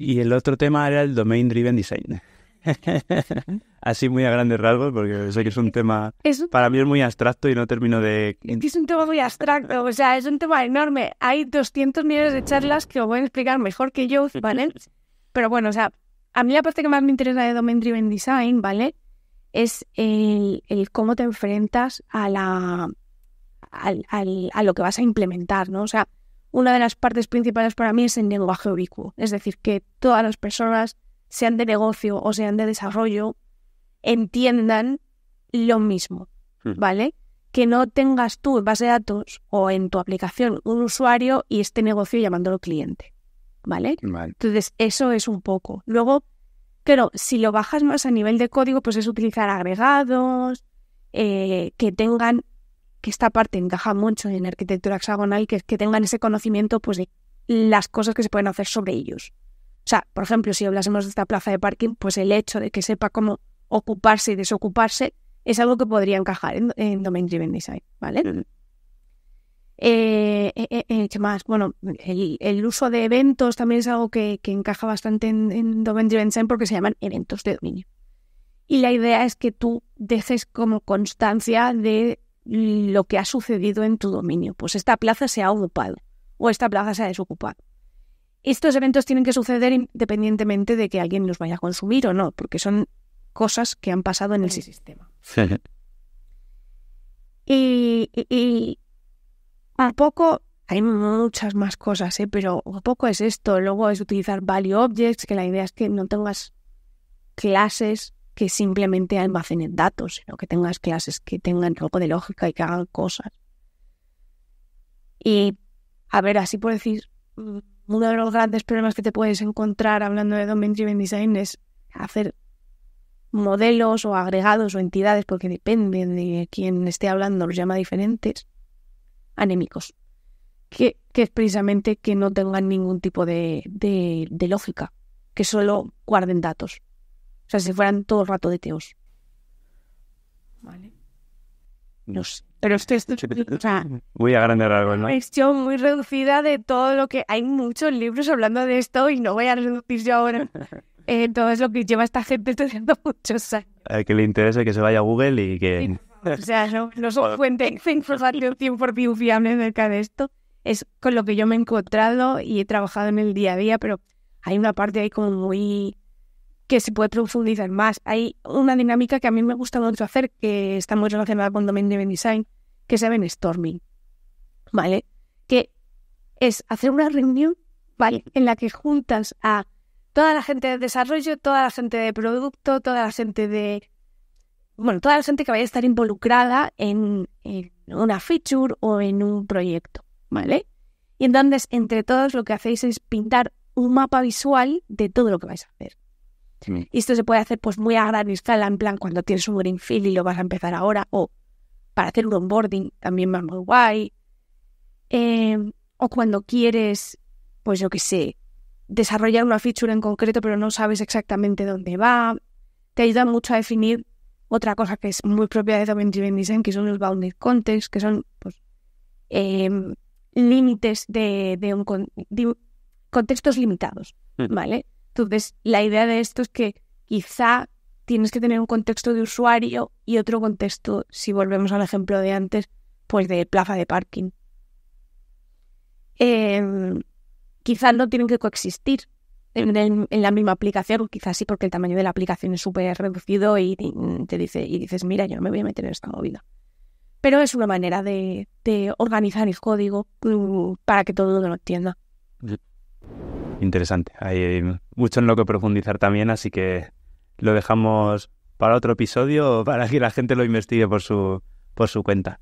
Y el otro tema era el Domain Driven Design. Así muy a grandes rasgos, porque sé que es un tema... Para mí es muy abstracto y no termino de... Es un tema muy abstracto, o sea, es un tema enorme. Hay 200 millones de charlas que lo pueden explicar mejor que yo, ¿vale? Pero bueno, o sea, a mí la parte que más me interesa de Domain Driven Design, ¿vale? Es el, cómo te enfrentas a la... al, a lo que vas a implementar, ¿no? O sea, una de las partes principales para mí es el lenguaje ubicuo, es decir, que todas las personas, sean de negocio o sean de desarrollo, entiendan lo mismo, hmm. ¿vale? Que no tengas tú en base de datos o en tu aplicación un usuario y este negocio llamándolo cliente, ¿vale? Entonces, eso es un poco. Luego, creo, si lo bajas más a nivel de código, pues es utilizar agregados, eh, que tengan que esta parte encaja mucho en arquitectura hexagonal, que, es que tengan ese conocimiento pues, de las cosas que se pueden hacer sobre ellos. O sea, por ejemplo, si hablásemos de esta plaza de parking, pues el hecho de que sepa cómo ocuparse y desocuparse es algo que podría encajar en, Domain Driven Design, ¿vale? Eh, eh, eh, más? Bueno, el, uso de eventos también es algo que, encaja bastante en, en Domain Driven Design porque se llaman eventos de dominio. Y la idea es que tú dejes como constancia de lo que ha sucedido en tu dominio. Pues esta plaza se ha ocupado o esta plaza se ha desocupado. Estos eventos tienen que suceder independientemente de que alguien los vaya a consumir o no, porque son cosas que han pasado en el sistema. Y, a poco, hay muchas más cosas, ¿eh? pero a poco es esto. Luego es utilizar value objects, que la idea es que no tengas clases que simplemente almacenen datos, sino que tengas clases que tengan algo de lógica y que hagan cosas. Y, a ver, así por decir, mm, uno de los grandes problemas que te puedes encontrar hablando de Domain Driven Design es hacer modelos o agregados o entidades, porque depende de quién esté hablando, los llama diferentes, anémicos. Que, es precisamente que no tengan ningún tipo de lógica, que solo guarden datos. O sea, si fueran todo el rato de teos. Vale. No sé. Pero esto es. O sea, Voy a agrandar algo, ¿no? Una muy reducida de todo lo que. Hay muchos libros hablando de esto y no voy a reducir yo ahora. Eh, todo es lo que lleva esta gente estudiando muchos años. que le interese que se vaya a Google y que. o sea, no, no son fuente de información por fiable acerca de esto. Es con lo que yo me he encontrado y he trabajado en el día a día, pero hay una parte ahí como muy que se puede profundizar más. Hay una dinámica que a mí me gusta mucho hacer, que está muy relacionada con Domain Driven Design, que se llama storming, ¿vale? Que es hacer una reunión, ¿vale? En la que juntas a toda la gente de desarrollo, toda la gente de producto, toda la gente de... Bueno, toda la gente que vaya a estar involucrada en, en una feature o en un proyecto, ¿vale? Y entonces, entre todos, lo que hacéis es pintar un mapa visual de todo lo que vais a hacer. Y esto se puede hacer pues muy a gran escala, en plan cuando tienes un greenfield y lo vas a empezar ahora, o para hacer un onboarding también va muy guay. Eh, o cuando quieres, pues yo qué sé, desarrollar una feature en concreto pero no sabes exactamente dónde va. Te ayuda mucho a definir otra cosa que es muy propia de Domain Driven Design, que son los bounded contexts, que son pues, em, límites de, de, un, contextos limitados, hmm. ¿vale? Entonces, la idea de esto es que quizá tienes que tener un contexto de usuario y otro contexto, si volvemos al ejemplo de antes, pues de plaza de parking. Eh, em, quizás no tienen que coexistir en, la misma aplicación, quizás sí, porque el tamaño de la aplicación es súper reducido y, mm, te dice, y dices, mira, yo no me voy a meter en esta movida. Pero es una manera de, de organizar el código mm, para que todo el mundo lo entienda interesante. Hay mucho en lo que profundizar también, así que lo dejamos para otro episodio para que la gente lo investigue por su, por su cuenta.